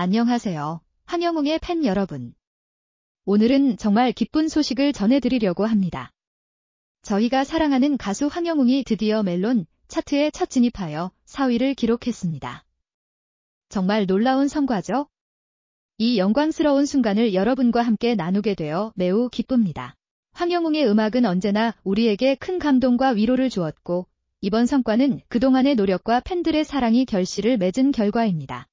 안녕하세요. 황영웅의 팬 여러분. 오늘은 정말 기쁜 소식을 전해드리려고 합니다. 저희가 사랑하는 가수 황영웅이 드디어 멜론 차트에 첫 진입하여 4위를 기록했습니다. 정말 놀라운 성과죠? 이 영광스러운 순간을 여러분과 함께 나누게 되어 매우 기쁩니다. 황영웅의 음악은 언제나 우리에게 큰 감동과 위로를 주었고, 이번 성과는 그동안의 노력과 팬들의 사랑이 결실을 맺은 결과입니다.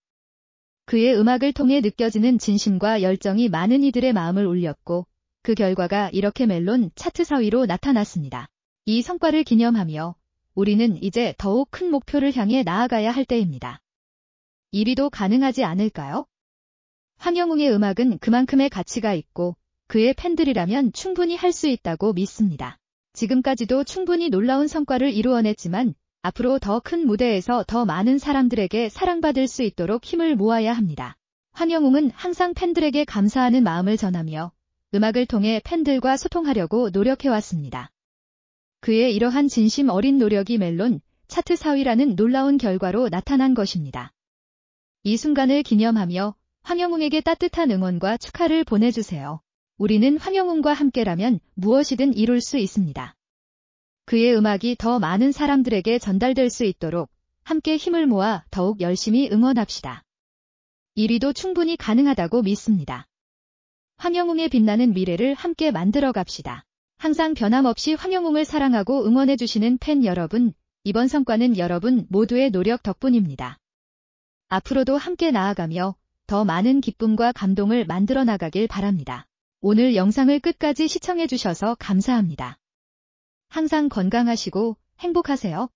그의 음악을 통해 느껴지는 진심과 열정이 많은 이들의 마음을 울렸고 그 결과가 이렇게 멜론 차트 4위로 나타났습니다. 이 성과를 기념하며 우리는 이제 더욱 큰 목표를 향해 나아가야 할 때입니다. 1위도 가능하지 않을까요? 황영웅의 음악은 그만큼의 가치가 있고 그의 팬들이라면 충분히 할 수 있다고 믿습니다. 지금까지도 충분히 놀라운 성과를 이루어냈지만 앞으로 더 큰 무대에서 더 많은 사람들에게 사랑받을 수 있도록 힘을 모아야 합니다. 환영웅은 항상 팬들에게 감사하는 마음을 전하며 음악을 통해 팬들과 소통하려고 노력해왔습니다. 그의 이러한 진심 어린 노력이 멜론 차트 4위라는 놀라운 결과로 나타난 것입니다. 이 순간을 기념하며 황영웅에게 따뜻한 응원과 축하를 보내주세요. 우리는 황영웅과 함께라면 무엇이든 이룰 수 있습니다. 그의 음악이 더 많은 사람들에게 전달될 수 있도록 함께 힘을 모아 더욱 열심히 응원합시다. 1위도 충분히 가능하다고 믿습니다. 황영웅의 빛나는 미래를 함께 만들어 갑시다. 항상 변함없이 황영웅을 사랑하고 응원해주시는 팬 여러분, 이번 성과는 여러분 모두의 노력 덕분입니다. 앞으로도 함께 나아가며 더 많은 기쁨과 감동을 만들어 나가길 바랍니다. 오늘 영상을 끝까지 시청해주셔서 감사합니다. 항상 건강하시고 행복하세요.